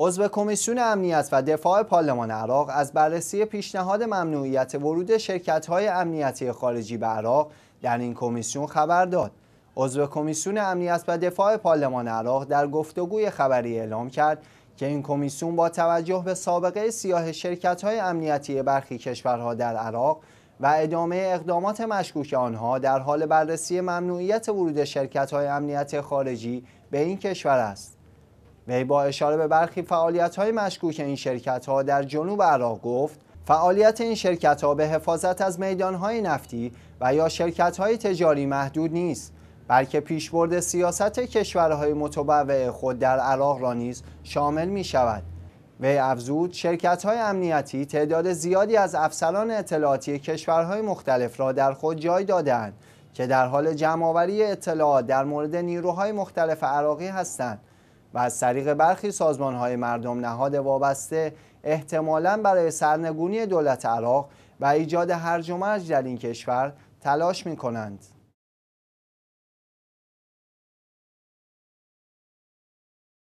عضو کمیسیون امنیت و دفاع پارلمان عراق از بررسی پیشنهاد ممنوعیت ورود شرکت‌های امنیتی خارجی به عراق در این کمیسیون خبر داد. عضو کمیسیون امنیت و دفاع پارلمان عراق در گفتگوی خبری اعلام کرد که این کمیسیون با توجه به سابقه سیاه شرکت‌های امنیتی برخی کشورها در عراق و ادامه اقدامات مشکوک آنها در حال بررسی ممنوعیت ورود شرکت‌های امنیتی خارجی به این کشور است. وی با اشاره به برخی فعالیت های مشکوک این شرکت ها در جنوب عراق گفت فعالیت این شرکت ها به حفاظت از میدان های نفتی و یا شرکت های تجاری محدود نیست بلکه پیشبرد سیاست کشورهای متبوع خود در عراق را نیز شامل می شود وی افزود شرکت های امنیتی تعداد زیادی از افسران اطلاعاتی کشورهای مختلف را در خود جای دادند که در حال جمعآوری اطلاعات در مورد نیروهای مختلف عراقی هستند و از طریق برخی سازمان های مردم نهاد وابسته احتمالا برای سرنگونی دولت عراق و ایجاد هرج و مرج در این کشور تلاش می کنند.